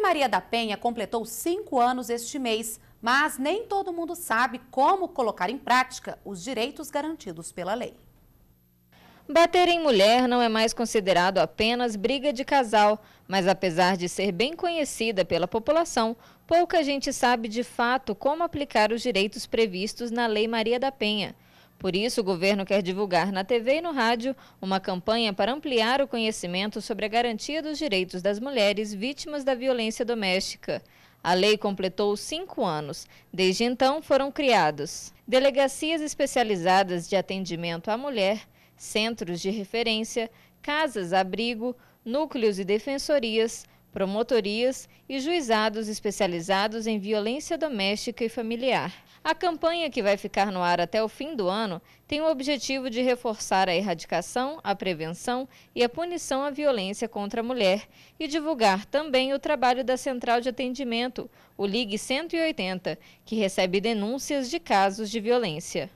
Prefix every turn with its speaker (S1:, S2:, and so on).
S1: Maria da Penha completou cinco anos este mês, mas nem todo mundo sabe como colocar em prática os direitos garantidos pela lei.
S2: Bater em mulher não é mais considerado apenas briga de casal, mas apesar de ser bem conhecida pela população, pouca gente sabe de fato como aplicar os direitos previstos na Lei Maria da Penha. Por isso, o governo quer divulgar na TV e no rádio uma campanha para ampliar o conhecimento sobre a garantia dos direitos das mulheres vítimas da violência doméstica. A lei completou cinco anos. Desde então, foram criados delegacias especializadas de atendimento à mulher, centros de referência, casas-abrigo, núcleos e defensorias, promotorias e juizados especializados em violência doméstica e familiar. A campanha, que vai ficar no ar até o fim do ano, tem o objetivo de reforçar a erradicação, a prevenção e a punição à violência contra a mulher e divulgar também o trabalho da Central de Atendimento, o Ligue 180, que recebe denúncias de casos de violência.